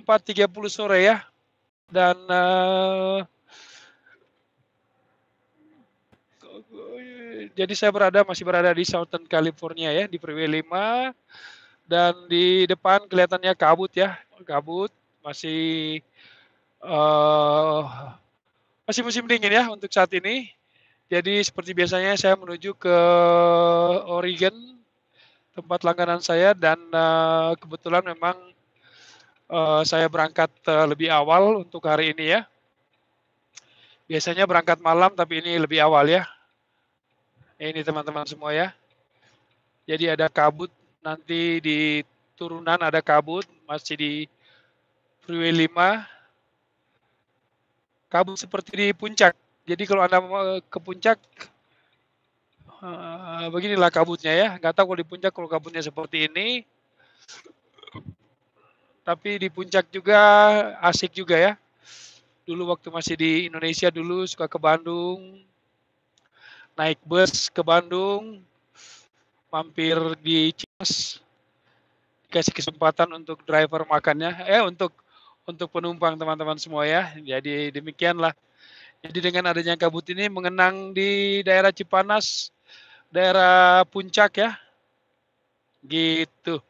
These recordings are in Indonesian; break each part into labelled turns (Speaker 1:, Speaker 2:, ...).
Speaker 1: 4.30 sore ya. Dan uh, jadi saya berada masih berada di Southern California ya di Freeway 5 dan di depan kelihatannya kabut ya kabut masih uh, masih musim dingin ya untuk saat ini jadi seperti biasanya saya menuju ke Oregon tempat langganan saya dan uh, kebetulan memang Eh, saya berangkat uh, lebih awal untuk hari ini ya. Biasanya berangkat malam tapi ini lebih awal ya. Ini teman-teman semua ya. Jadi ada kabut nanti di turunan ada kabut masih di freeway 5. Kabut seperti di puncak. Jadi kalau Anda mau eh, ke puncak beginilah kabutnya ya. Gak tahu kalau di puncak kalau kabutnya seperti ini tapi di puncak juga asik juga ya. Dulu waktu masih di Indonesia dulu suka ke Bandung, naik bus ke Bandung, mampir di Cimas, dikasih kesempatan untuk driver makannya, eh untuk untuk penumpang teman-teman semua ya. Jadi demikianlah. Jadi dengan adanya kabut ini mengenang di daerah Cipanas, daerah puncak ya. Gitu.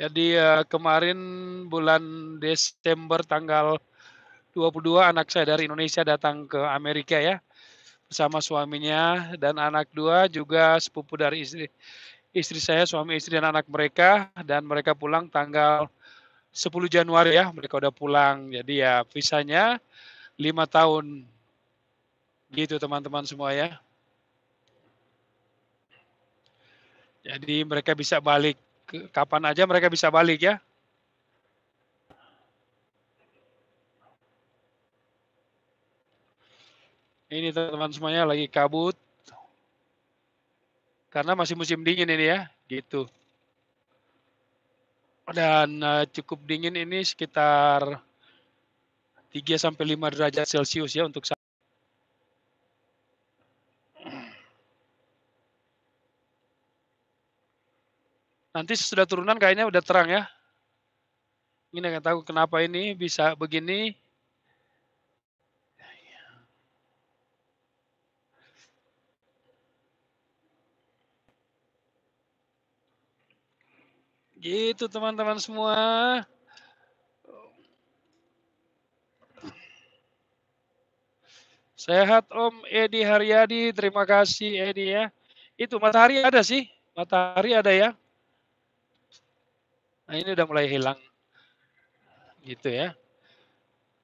Speaker 1: Jadi eh, kemarin bulan Desember tanggal 22 anak saya dari Indonesia datang ke Amerika ya bersama suaminya dan anak dua juga sepupu dari istri istri saya, suami istri dan anak mereka dan mereka pulang tanggal 10 Januari ya, mereka udah pulang. Jadi ya visanya lima tahun. Gitu teman-teman semua ya. Jadi mereka bisa balik kapan aja mereka bisa balik ya. Ini teman-teman semuanya lagi kabut. Karena masih musim dingin ini ya, gitu. Dan eh, cukup dingin ini sekitar 3 sampai 5 derajat Celcius ya untuk Nanti sudah turunan kayaknya udah terang ya. Ini nggak tahu kenapa ini bisa begini. Gitu teman-teman semua. Sehat Om Edi Haryadi, terima kasih Edi ya. Itu matahari ada sih, matahari ada ya. Nah, ini udah mulai hilang. Gitu ya.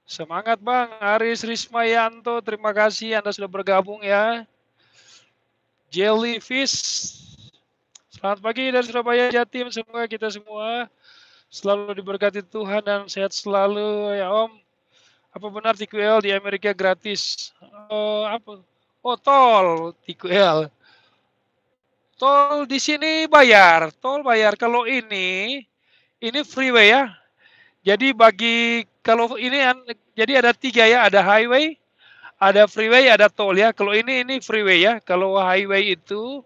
Speaker 1: Semangat Bang Aris Rismayanto, terima kasih Anda sudah bergabung ya. Jellyfish, selamat pagi dari Surabaya Jatim, semoga kita semua selalu diberkati Tuhan dan sehat selalu ya Om. Apa benar TQL di Amerika gratis? Oh, apa? Oh, tol TQL. Tol di sini bayar, tol bayar. Kalau ini ini freeway ya. Jadi bagi kalau ini jadi ada tiga ya, ada highway, ada freeway, ada tol ya. Kalau ini ini freeway ya. Kalau highway itu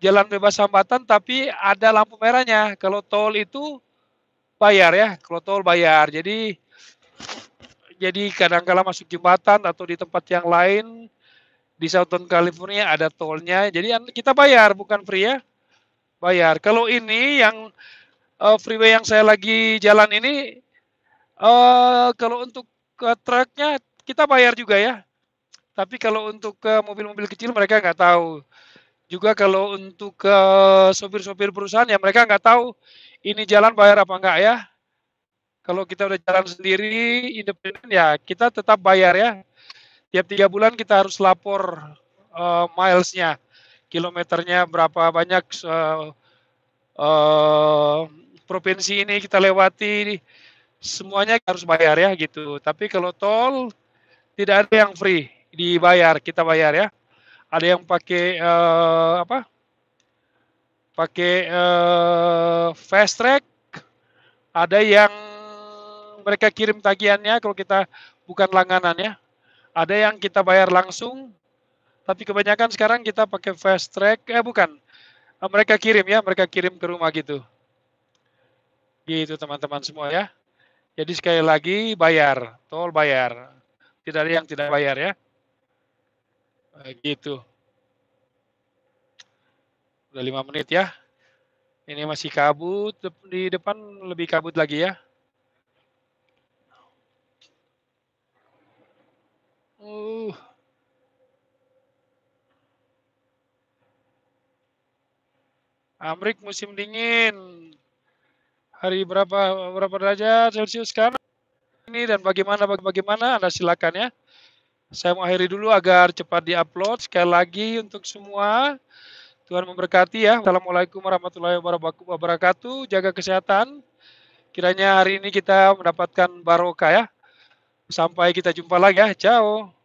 Speaker 1: jalan bebas hambatan tapi ada lampu merahnya. Kalau tol itu bayar ya. Kalau tol bayar. Jadi jadi kadang-kala masuk jembatan atau di tempat yang lain di Southern California ada tolnya. Jadi kita bayar bukan free ya. Bayar. Kalau ini yang uh, freeway yang saya lagi jalan ini uh, kalau untuk ke uh, truknya kita bayar juga ya. Tapi kalau untuk ke mobil-mobil kecil mereka nggak tahu. Juga kalau untuk ke uh, sopir-sopir perusahaan ya mereka nggak tahu ini jalan bayar apa enggak ya. Kalau kita udah jalan sendiri independen ya kita tetap bayar ya. Tiap tiga bulan kita harus lapor uh, milesnya, kilometernya berapa banyak uh, uh, provinsi ini kita lewati semuanya harus bayar ya gitu. Tapi kalau tol tidak ada yang free dibayar, kita bayar ya. Ada yang pakai uh, apa? Pakai uh, fast track, ada yang mereka kirim tagihannya kalau kita bukan langganan ya. Ada yang kita bayar langsung, tapi kebanyakan sekarang kita pakai fast track, eh bukan, eh, mereka kirim ya, mereka kirim ke rumah gitu. Gitu teman-teman semua ya. Jadi sekali lagi bayar, tol bayar. Tidak ada yang tidak bayar ya. Nah, gitu. Udah lima menit ya. Ini masih kabut, di depan lebih kabut lagi ya. Uh. Amrik musim dingin, hari berapa berapa derajat Celcius sekarang ini dan bagaimana bagaimana Anda silakan ya. Saya mau akhiri dulu agar cepat diupload. Sekali lagi untuk semua Tuhan memberkati ya. Assalamualaikum warahmatullahi wabarakatuh. Jaga kesehatan. Kiranya hari ini kita mendapatkan barokah ya. Sampai kita jumpa lagi ya. Ciao.